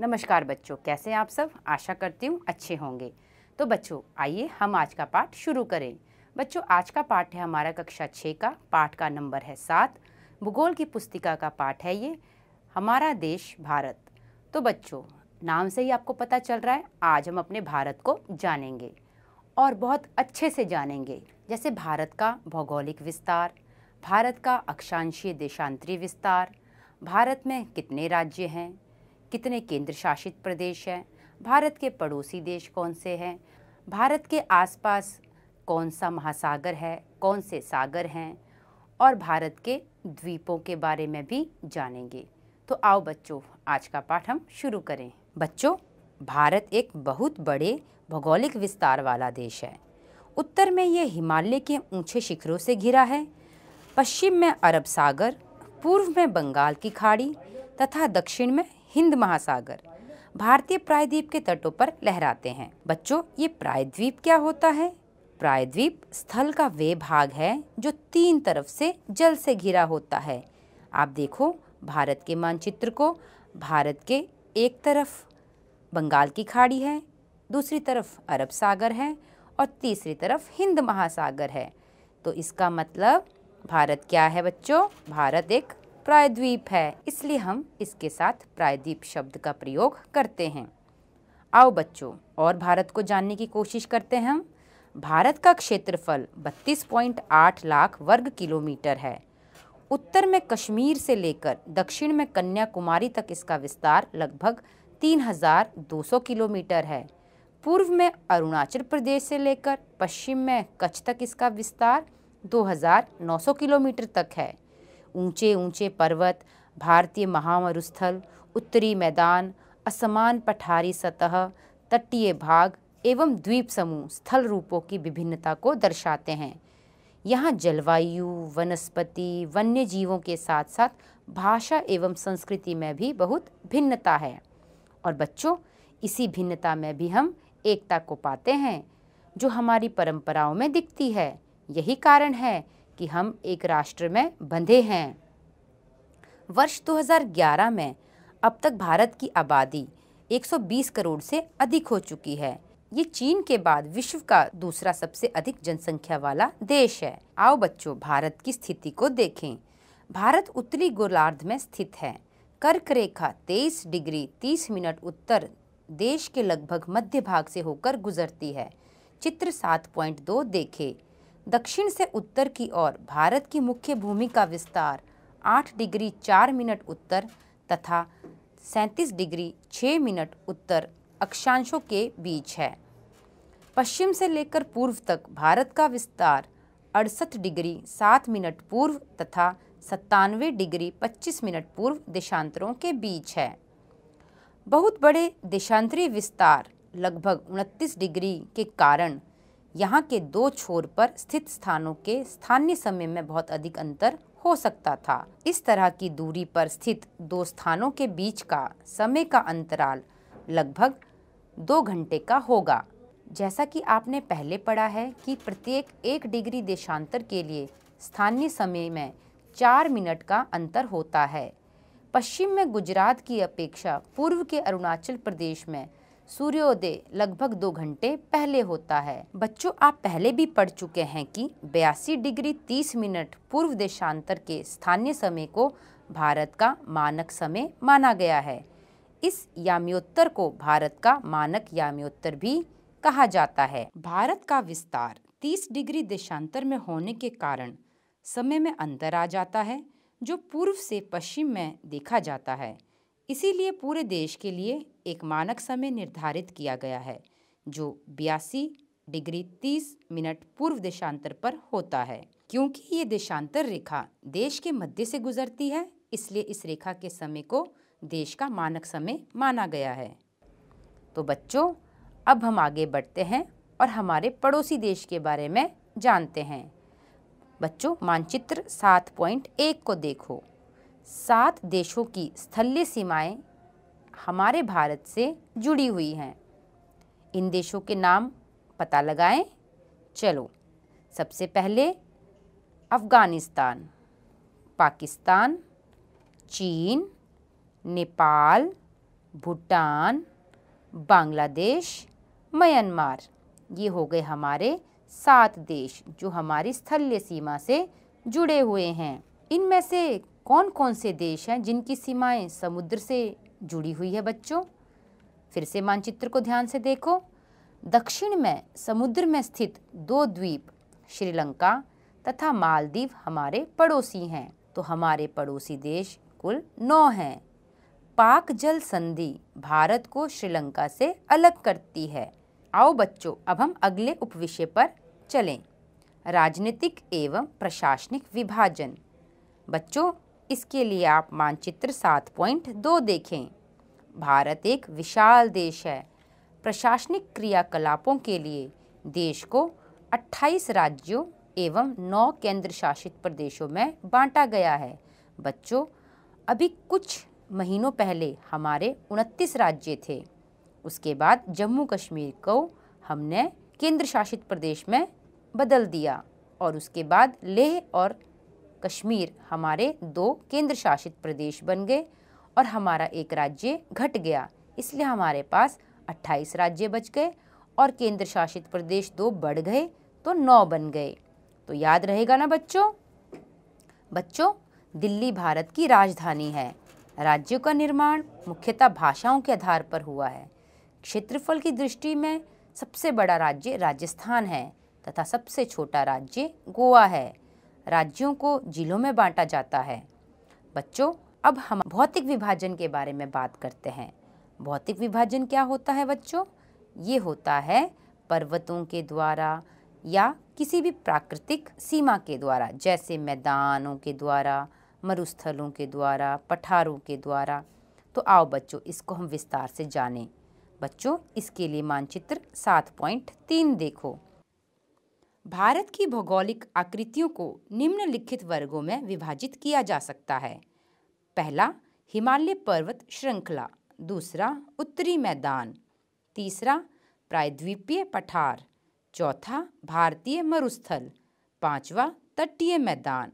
नमस्कार बच्चों कैसे आप सब आशा करती हूँ अच्छे होंगे तो बच्चों आइए हम आज का पाठ शुरू करें बच्चों आज का पाठ है हमारा कक्षा छः का पाठ का नंबर है सात भूगोल की पुस्तिका का पाठ है ये हमारा देश भारत तो बच्चों नाम से ही आपको पता चल रहा है आज हम अपने भारत को जानेंगे और बहुत अच्छे से जानेंगे जैसे भारत का भौगोलिक विस्तार भारत का अक्षांशीय देशांतरी विस्तार भारत में कितने राज्य हैं कितने केंद्र शासित प्रदेश हैं भारत के पड़ोसी देश कौन से हैं भारत के आसपास कौन सा महासागर है कौन से सागर हैं और भारत के द्वीपों के बारे में भी जानेंगे तो आओ बच्चों आज का पाठ हम शुरू करें बच्चों भारत एक बहुत बड़े भौगोलिक विस्तार वाला देश है उत्तर में ये हिमालय के ऊंचे शिखरों से घिरा है पश्चिम में अरब सागर पूर्व में बंगाल की खाड़ी तथा दक्षिण में हिंद महासागर भारतीय प्रायद्वीप के तटों पर लहराते हैं बच्चों ये प्रायद्वीप क्या होता है प्रायद्वीप स्थल का वे भाग है जो तीन तरफ से जल से घिरा होता है आप देखो भारत के मानचित्र को भारत के एक तरफ बंगाल की खाड़ी है दूसरी तरफ अरब सागर है और तीसरी तरफ हिंद महासागर है तो इसका मतलब भारत क्या है बच्चों भारत एक प्रायद्वीप है इसलिए हम इसके साथ प्रायद्वीप शब्द का प्रयोग करते हैं आओ बच्चों और भारत को जानने की कोशिश करते हैं हम भारत का क्षेत्रफल 32.8 लाख वर्ग किलोमीटर है उत्तर में कश्मीर से लेकर दक्षिण में कन्याकुमारी तक इसका विस्तार लगभग 3,200 किलोमीटर है पूर्व में अरुणाचल प्रदेश से लेकर पश्चिम में कच्छ तक इसका विस्तार 2,900 किलोमीटर तक है ऊंचे ऊंचे पर्वत भारतीय महामरुस्थल उत्तरी मैदान असमान पठारी सतह तटीय भाग एवं द्वीप समूह स्थल रूपों की विभिन्नता को दर्शाते हैं यहाँ जलवायु वनस्पति वन्य जीवों के साथ साथ भाषा एवं संस्कृति में भी बहुत भिन्नता है और बच्चों इसी भिन्नता में भी हम एकता को पाते हैं जो हमारी परंपराओं में दिखती है यही कारण है कि हम एक राष्ट्र में बंधे हैं वर्ष 2011 में अब तक भारत की आबादी 120 करोड़ से अधिक हो चुकी है ये चीन के बाद विश्व का दूसरा सबसे अधिक जनसंख्या वाला देश है आओ बच्चों भारत की स्थिति को देखें भारत उत्तरी गोलार्ध में स्थित है कर्क रेखा 23 डिग्री 30 मिनट उत्तर देश के लगभग मध्य भाग से होकर गुजरती है चित्र 7.2 देखें दक्षिण से उत्तर की ओर भारत की मुख्य भूमि का विस्तार 8 डिग्री 4 मिनट उत्तर तथा 37 डिग्री 6 मिनट उत्तर अक्षांशों के बीच है पश्चिम से लेकर पूर्व तक भारत का विस्तार अड़सठ डिग्री सात मिनट पूर्व तथा सत्तानवे डिग्री पच्चीस मिनट पूर्व देशांतरों के बीच है बहुत बड़े देशांतरीय विस्तार लगभग उनतीस डिग्री के कारण यहाँ के दो छोर पर स्थित स्थानों के स्थानीय समय में बहुत अधिक अंतर हो सकता था इस तरह की दूरी पर स्थित दो स्थानों के बीच का समय का अंतराल लगभग दो घंटे का होगा जैसा कि आपने पहले पढ़ा है कि प्रत्येक एक डिग्री देशांतर के लिए स्थानीय समय में चार मिनट का अंतर होता है पश्चिम में गुजरात की अपेक्षा पूर्व के अरुणाचल प्रदेश में सूर्योदय लगभग दो घंटे पहले होता है बच्चों आप पहले भी पढ़ चुके हैं कि बयासी डिग्री तीस मिनट पूर्व देशांतर के स्थानीय समय को भारत का मानक समय माना गया है इस याम्योत्तर को भारत का मानक याम्योत्तर भी कहा जाता है भारत का विस्तार 30 डिग्री देशांतर में होने के कारण समय में अंतर आ जाता है जो पूर्व से पश्चिम में देखा जाता है इसीलिए पूरे देश के लिए एक मानक समय निर्धारित किया गया है जो बयासी डिग्री तीस मिनट पूर्व देशांतर पर होता है क्योंकि ये देशांतर रेखा देश के मध्य से गुजरती है इसलिए इस रेखा के समय को देश का मानक समय माना गया है तो बच्चों अब हम आगे बढ़ते हैं और हमारे पड़ोसी देश के बारे में जानते हैं बच्चों मानचित्र सात पॉइंट एक को देखो सात देशों की स्थलीय सीमाएं हमारे भारत से जुड़ी हुई हैं इन देशों के नाम पता लगाएं चलो सबसे पहले अफ़गानिस्तान पाकिस्तान चीन नेपाल भूटान बांग्लादेश म्यांमार ये हो गए हमारे सात देश जो हमारी स्थलीय सीमा से जुड़े हुए हैं इनमें से कौन कौन से देश हैं जिनकी सीमाएं समुद्र से जुड़ी हुई है बच्चों फिर से मानचित्र को ध्यान से देखो दक्षिण में समुद्र में स्थित दो द्वीप श्रीलंका तथा मालदीव हमारे पड़ोसी हैं तो हमारे पड़ोसी देश कुल नौ हैं पाक जल संधि भारत को श्रीलंका से अलग करती है आओ बच्चों अब हम अगले उपविषय पर चलें राजनीतिक एवं प्रशासनिक विभाजन बच्चों इसके लिए आप मानचित्र सात पॉइंट दो देखें भारत एक विशाल देश है प्रशासनिक क्रियाकलापों के लिए देश को 28 राज्यों एवं नौ केंद्र शासित प्रदेशों में बांटा गया है बच्चों अभी कुछ महीनों पहले हमारे 29 राज्य थे उसके बाद जम्मू कश्मीर को हमने केंद्र शासित प्रदेश में बदल दिया और उसके बाद लेह और कश्मीर हमारे दो केंद्र शासित प्रदेश बन गए और हमारा एक राज्य घट गया इसलिए हमारे पास 28 राज्य बच गए और केंद्र शासित प्रदेश दो बढ़ गए तो नौ बन गए तो याद रहेगा ना बच्चों बच्चों दिल्ली भारत की राजधानी है राज्यों का निर्माण मुख्यतः भाषाओं के आधार पर हुआ है क्षेत्रफल की दृष्टि में सबसे बड़ा राज्य राजस्थान है तथा सबसे छोटा राज्य गोवा है राज्यों को जिलों में बांटा जाता है बच्चों अब हम भौतिक विभाजन के बारे में बात करते हैं भौतिक विभाजन क्या होता है बच्चों ये होता है पर्वतों के द्वारा या किसी भी प्राकृतिक सीमा के द्वारा जैसे मैदानों के द्वारा मरुस्थलों के द्वारा पठारों के द्वारा तो आओ बच्चों इसको हम विस्तार से जानें बच्चों इसके लिए मानचित्र सात पॉइंट तीन देखो भारत की भौगोलिक आकृतियों को निम्नलिखित वर्गों में विभाजित किया जा सकता है पहला हिमालय पर्वत श्रृंखला दूसरा उत्तरी मैदान तीसरा प्रायद्वीपीय पठार चौथा भारतीय मरुस्थल पांचवा तटीय मैदान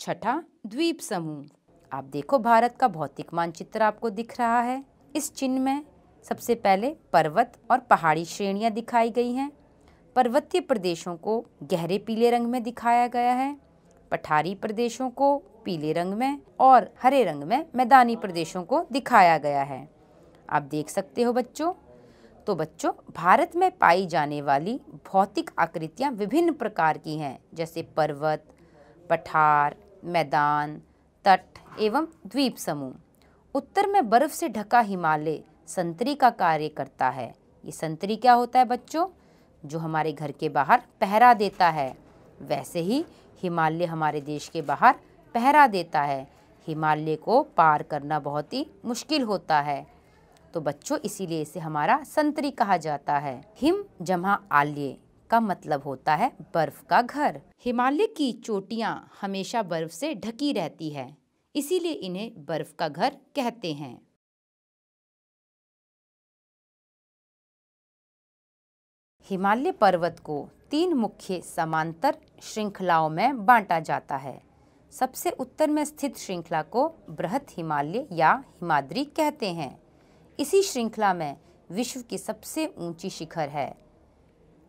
छठा द्वीप समूह आप देखो भारत का भौतिक मानचित्र आपको दिख रहा है इस चिन्ह में सबसे पहले पर्वत और पहाड़ी श्रेणियाँ दिखाई गई हैं पर्वतीय प्रदेशों को गहरे पीले रंग में दिखाया गया है पठारी प्रदेशों को पीले रंग में और हरे रंग में मैदानी प्रदेशों को दिखाया गया है आप देख सकते हो बच्चों तो बच्चों भारत में पाई जाने वाली भौतिक आकृतियाँ विभिन्न प्रकार की हैं जैसे पर्वत पठार मैदान तट एवं द्वीप समूह उत्तर में बर्फ से ढका हिमालय संतरी का कार्य करता है ये संतरी क्या होता है बच्चों जो हमारे घर के बाहर पहरा देता है वैसे ही हिमालय हमारे देश के बाहर पहरा देता है हिमालय को पार करना बहुत ही मुश्किल होता है तो बच्चों इसीलिए इसे हमारा संतरी कहा जाता है हिम जमा आल्य का मतलब होता है बर्फ का घर हिमालय की चोटियाँ हमेशा बर्फ से ढकी रहती है इसीलिए इन्हें बर्फ का घर कहते हैं हिमालय पर्वत को तीन मुख्य समांतर श्रृंखलाओं में बांटा जाता है सबसे उत्तर में स्थित श्रृंखला को बृहत हिमालय या हिमाद्री कहते हैं इसी श्रृंखला में विश्व की सबसे ऊंची शिखर है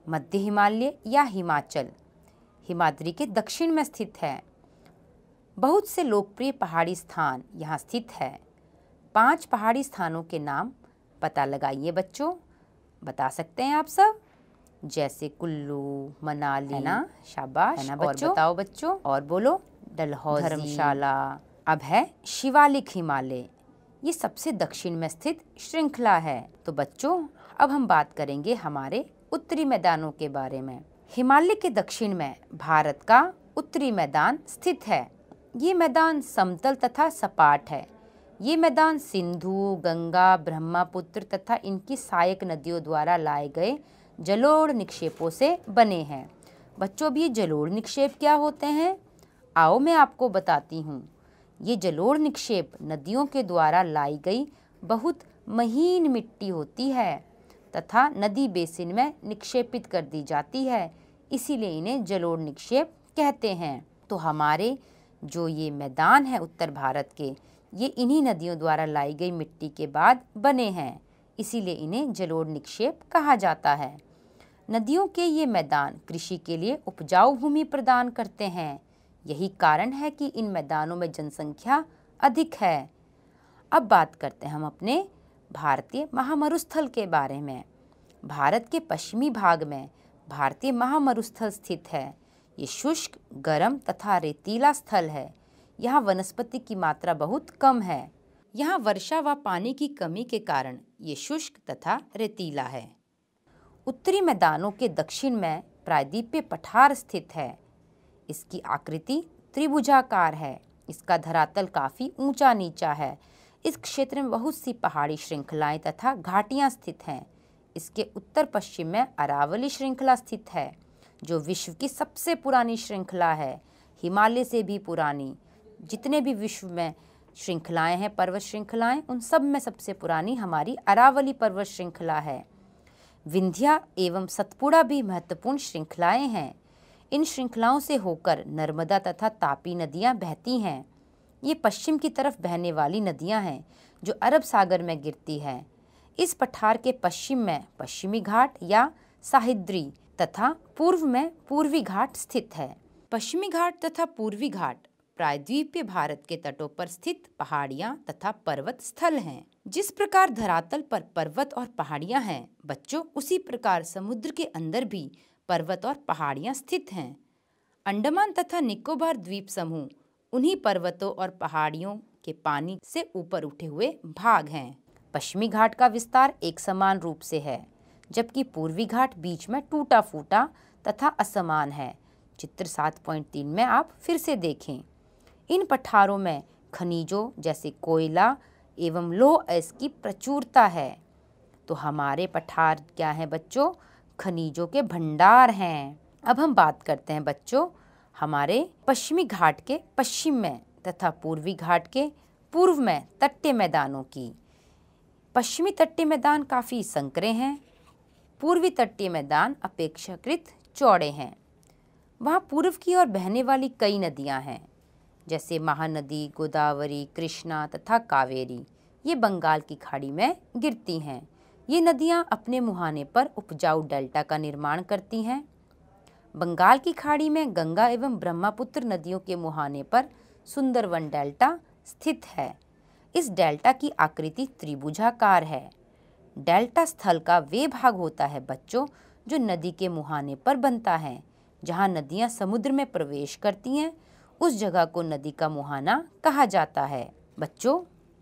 मध्य हिमालय या हिमाचल हिमाद्री के दक्षिण में स्थित है बहुत से लोकप्रिय पहाड़ी स्थान यहाँ स्थित है पांच पहाड़ी स्थानों के नाम पता लगाइए बच्चों बता सकते हैं आप सब जैसे कुल्लू मनाली है ना शाबाश है ना बच्चों? और बताओ बच्चों और बोलो डलहौजी धर्मशाला अब है शिवालिक हिमालय ये सबसे दक्षिण में स्थित श्रृंखला है तो बच्चों अब हम बात करेंगे हमारे उत्तरी मैदानों के बारे में हिमालय के दक्षिण में भारत का उत्तरी मैदान स्थित है ये मैदान समतल तथा सपाट है ये मैदान सिंधु गंगा ब्रह्मपुत्र तथा इनकी सहायक नदियों द्वारा लाए गए जलोढ़ निक्षेपों से बने हैं बच्चों भी जलोढ़ निक्षेप क्या होते हैं आओ मैं आपको बताती हूँ ये जलोढ़ निक्षेप नदियों के द्वारा लाई गई बहुत महीन मिट्टी होती है तथा नदी बेसिन में निक्षेपित कर दी जाती है इसीलिए इन्हें जलोढ़ निक्षेप कहते हैं तो हमारे जो ये मैदान है उत्तर भारत के ये इन्हीं नदियों द्वारा लाई गई मिट्टी के बाद बने हैं इसीलिए इन्हें जलोढ़ निक्षेप कहा जाता है नदियों के ये मैदान कृषि के लिए उपजाऊ भूमि प्रदान करते हैं यही कारण है कि इन मैदानों में जनसंख्या अधिक है अब बात करते हैं हम अपने भारतीय महामरुस्थल के बारे में भारत के पश्चिमी भाग में भारतीय महामरुस्थल स्थित है ये शुष्क गर्म तथा रेतीला स्थल है यहाँ वनस्पति की मात्रा बहुत कम है यहाँ वर्षा व पानी की कमी के कारण ये शुष्क तथा रेतीला है उत्तरी मैदानों के दक्षिण में प्रायद्वीप्य पठार स्थित है इसकी आकृति त्रिभुजाकार है इसका धरातल काफ़ी ऊंचा नीचा है इस क्षेत्र में बहुत सी पहाड़ी श्रृंखलाएं तथा घाटियां स्थित हैं इसके उत्तर पश्चिम में अरावली श्रृंखला स्थित है जो विश्व की सबसे पुरानी श्रृंखला है हिमालय से भी पुरानी जितने भी विश्व में श्रृंखलाएं हैं पर्वत श्रृंखलाएं उन सब में सबसे पुरानी हमारी अरावली पर्वत श्रृंखला है विंध्या एवं सतपुड़ा भी महत्वपूर्ण श्रृंखलाएं हैं इन श्रृंखलाओं से होकर नर्मदा तथा तापी नदियां बहती हैं ये पश्चिम की तरफ बहने वाली नदियां हैं जो अरब सागर में गिरती हैं इस पठार के पश्चिम में पश्चिमी घाट या साहिद्री तथा पूर्व में पूर्वी घाट स्थित है पश्चिमी घाट तथा पूर्वी घाट प्रायद्वीपीय भारत के तटों पर स्थित पहाड़ियाँ तथा पर्वत स्थल हैं जिस प्रकार धरातल पर पर्वत और पहाड़ियाँ हैं बच्चों उसी प्रकार समुद्र के अंदर भी पर्वत और पहाड़ियाँ स्थित हैं अंडमान तथा निकोबार द्वीप समूह उन्हीं पर्वतों और पहाड़ियों के पानी से ऊपर उठे हुए भाग हैं पश्चिमी घाट का विस्तार एक समान रूप से है जबकि पूर्वी घाट बीच में टूटा फूटा तथा असमान है चित्र 7.3 में आप फिर से देखें इन पठारों में खनिजों जैसे कोयला एवं लोह ऐस की प्रचुरता है तो हमारे पठार क्या हैं बच्चों खनिजों के भंडार हैं अब हम बात करते हैं बच्चों हमारे पश्चिमी घाट के पश्चिम में तथा पूर्वी घाट के पूर्व में तट्टे मैदानों की पश्चिमी तट्टे मैदान काफ़ी संकरे हैं पूर्वी तट्टे मैदान अपेक्षाकृत चौड़े हैं वहाँ पूर्व की ओर बहने वाली कई नदियाँ हैं जैसे महानदी गोदावरी कृष्णा तथा कावेरी ये बंगाल की खाड़ी में गिरती हैं ये नदियाँ अपने मुहाने पर उपजाऊ डेल्टा का निर्माण करती हैं बंगाल की खाड़ी में गंगा एवं ब्रह्मपुत्र नदियों के मुहाने पर सुंदरवन डेल्टा स्थित है इस डेल्टा की आकृति त्रिभुजाकार है डेल्टा स्थल का वे भाग होता है बच्चों जो नदी के मुहाने पर बनता है जहाँ नदियाँ समुद्र में प्रवेश करती हैं उस जगह को नदी का मुहाना कहा जाता है बच्चों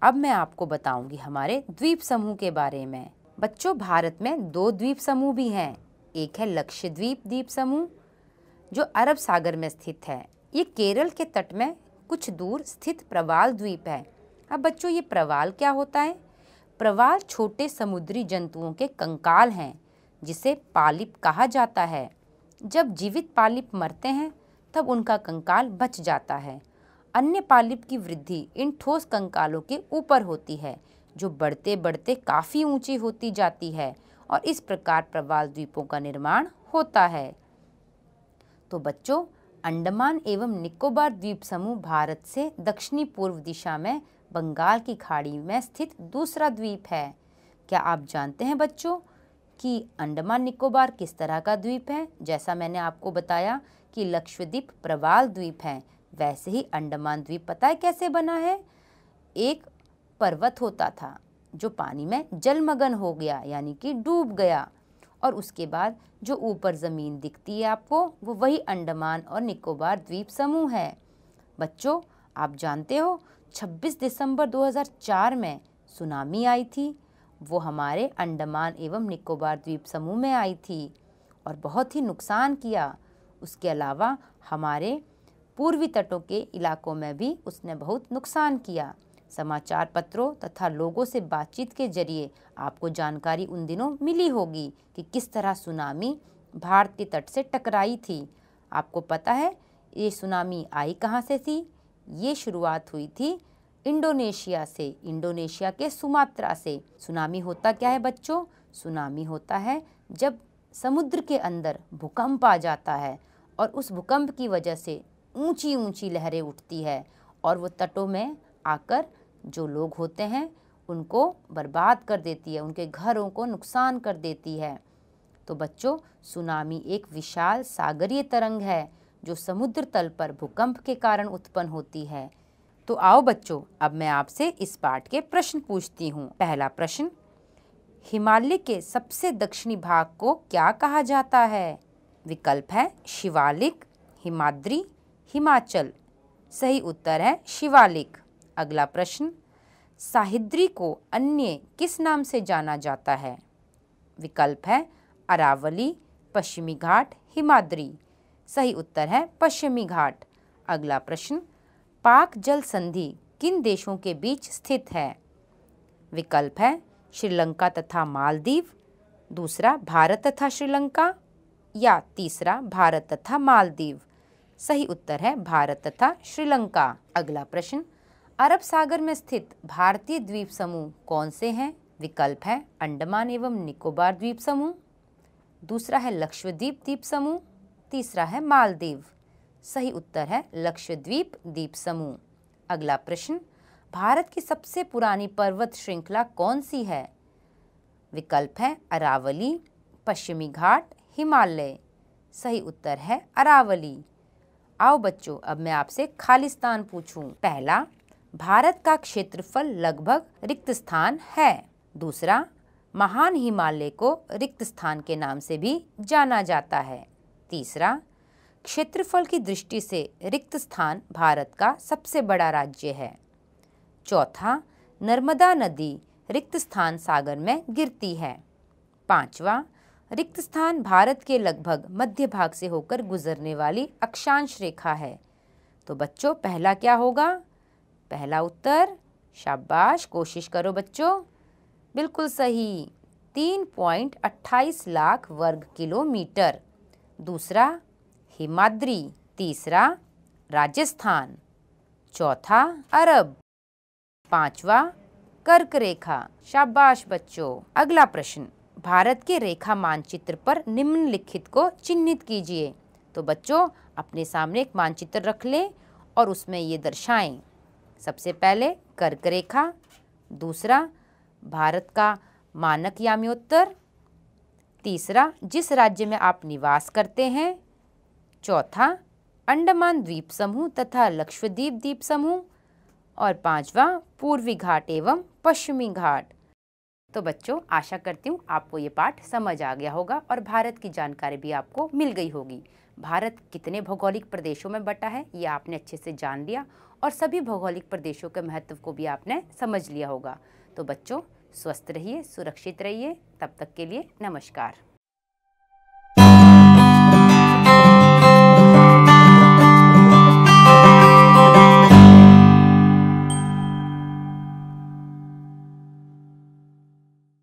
अब मैं आपको बताऊंगी हमारे द्वीप समूह के बारे में बच्चों भारत में दो द्वीप समूह भी हैं एक है लक्षद्वीप द्वीप समूह जो अरब सागर में स्थित है ये केरल के तट में कुछ दूर स्थित प्रवाल द्वीप है अब बच्चों ये प्रवाल क्या होता है प्रवाल छोटे समुद्री जंतुओं के कंकाल हैं जिसे पालिप कहा जाता है जब जीवित पालिप मरते हैं तब उनका कंकाल बच जाता है अन्य पालिप की वृद्धि इन ठोस कंकालों के ऊपर होती है जो बढ़ते बढ़ते काफ़ी ऊंची होती जाती है और इस प्रकार प्रवाल द्वीपों का निर्माण होता है तो बच्चों अंडमान एवं निकोबार द्वीप समूह भारत से दक्षिणी पूर्व दिशा में बंगाल की खाड़ी में स्थित दूसरा द्वीप है क्या आप जानते हैं बच्चों कि अंडमान निकोबार किस तरह का द्वीप है जैसा मैंने आपको बताया कि लक्षद्वीप प्रवाल द्वीप है वैसे ही अंडमान द्वीप पता है कैसे बना है एक पर्वत होता था जो पानी में जलमग्न हो गया यानी कि डूब गया और उसके बाद जो ऊपर ज़मीन दिखती है आपको वो वही अंडमान और निकोबार द्वीप समूह है बच्चों आप जानते हो 26 दिसंबर 2004 में सुनामी आई थी वो हमारे अंडमान एवं निकोबार द्वीप समूह में आई थी और बहुत ही नुकसान किया उसके अलावा हमारे पूर्वी तटों के इलाकों में भी उसने बहुत नुकसान किया समाचार पत्रों तथा लोगों से बातचीत के जरिए आपको जानकारी उन दिनों मिली होगी कि किस तरह सुनामी भारतीय तट से टकराई थी आपको पता है ये सुनामी आई कहाँ से थी ये शुरुआत हुई थी इंडोनेशिया से इंडोनेशिया के सुमात्रा से सुनामी होता क्या है बच्चों सुनामी होता है जब समुद्र के अंदर भूकंप आ जाता है और उस भूकंप की वजह से ऊंची ऊंची लहरें उठती है और वो तटों में आकर जो लोग होते हैं उनको बर्बाद कर देती है उनके घरों को नुकसान कर देती है तो बच्चों सुनामी एक विशाल सागरीय तरंग है जो समुद्र तल पर भूकंप के कारण उत्पन्न होती है तो आओ बच्चों अब मैं आपसे इस पाठ के प्रश्न पूछती हूँ पहला प्रश्न हिमालय के सबसे दक्षिणी भाग को क्या कहा जाता है विकल्प है शिवालिक हिमाद्री हिमाचल सही उत्तर है शिवालिक अगला प्रश्न साहिद्री को अन्य किस नाम से जाना जाता है विकल्प है अरावली पश्चिमी घाट हिमाद्री सही उत्तर है पश्चिमी घाट अगला प्रश्न पाक जल संधि किन देशों के बीच स्थित है विकल्प है श्रीलंका तथा मालदीव दूसरा भारत तथा श्रीलंका या तीसरा भारत तथा मालदीव सही उत्तर है भारत तथा श्रीलंका अगला प्रश्न अरब सागर में स्थित भारतीय द्वीप समूह कौन से हैं विकल्प है अंडमान एवं निकोबार द्वीप समूह दूसरा है लक्षद्वीप द्वीप समूह तीसरा है मालदीव सही उत्तर है लक्षद्वीप द्वीप समूह अगला प्रश्न भारत की सबसे पुरानी पर्वत श्रृंखला कौन सी है विकल्प है अरावली पश्चिमी घाट हिमालय सही उत्तर है अरावली आओ बच्चों अब मैं आपसे खालिस्तान पूछूं पहला भारत का क्षेत्रफल लगभग रिक्त स्थान है दूसरा महान हिमालय को रिक्त स्थान के नाम से भी जाना जाता है तीसरा क्षेत्रफल की दृष्टि से रिक्त स्थान भारत का सबसे बड़ा राज्य है चौथा नर्मदा नदी रिक्त स्थान सागर में गिरती है पांचवा रिक्त स्थान भारत के लगभग मध्य भाग से होकर गुजरने वाली अक्षांश रेखा है तो बच्चों पहला क्या होगा पहला उत्तर शाबाश कोशिश करो बच्चों बिल्कुल सही तीन पॉइंट अट्ठाईस लाख वर्ग किलोमीटर दूसरा हिमाद्री तीसरा राजस्थान चौथा अरब पांचवा कर्क रेखा शाबाश बच्चों अगला प्रश्न भारत के रेखा मानचित्र पर निम्नलिखित को चिन्हित कीजिए तो बच्चों अपने सामने एक मानचित्र रख लें और उसमें ये दर्शाएं सबसे पहले कर्क रेखा दूसरा भारत का मानक याम्योत्तर तीसरा जिस राज्य में आप निवास करते हैं चौथा अंडमान द्वीप समूह तथा लक्षद्वीप द्वीप समूह और पांचवा पूर्वी घाट एवं पश्चिमी घाट तो बच्चों आशा करती हूँ आपको ये पाठ समझ आ गया होगा और भारत की जानकारी भी आपको मिल गई होगी भारत कितने भौगोलिक प्रदेशों में बटा है ये आपने अच्छे से जान लिया और सभी भौगोलिक प्रदेशों के महत्व को भी आपने समझ लिया होगा तो बच्चों स्वस्थ रहिए सुरक्षित रहिए तब तक के लिए नमस्कार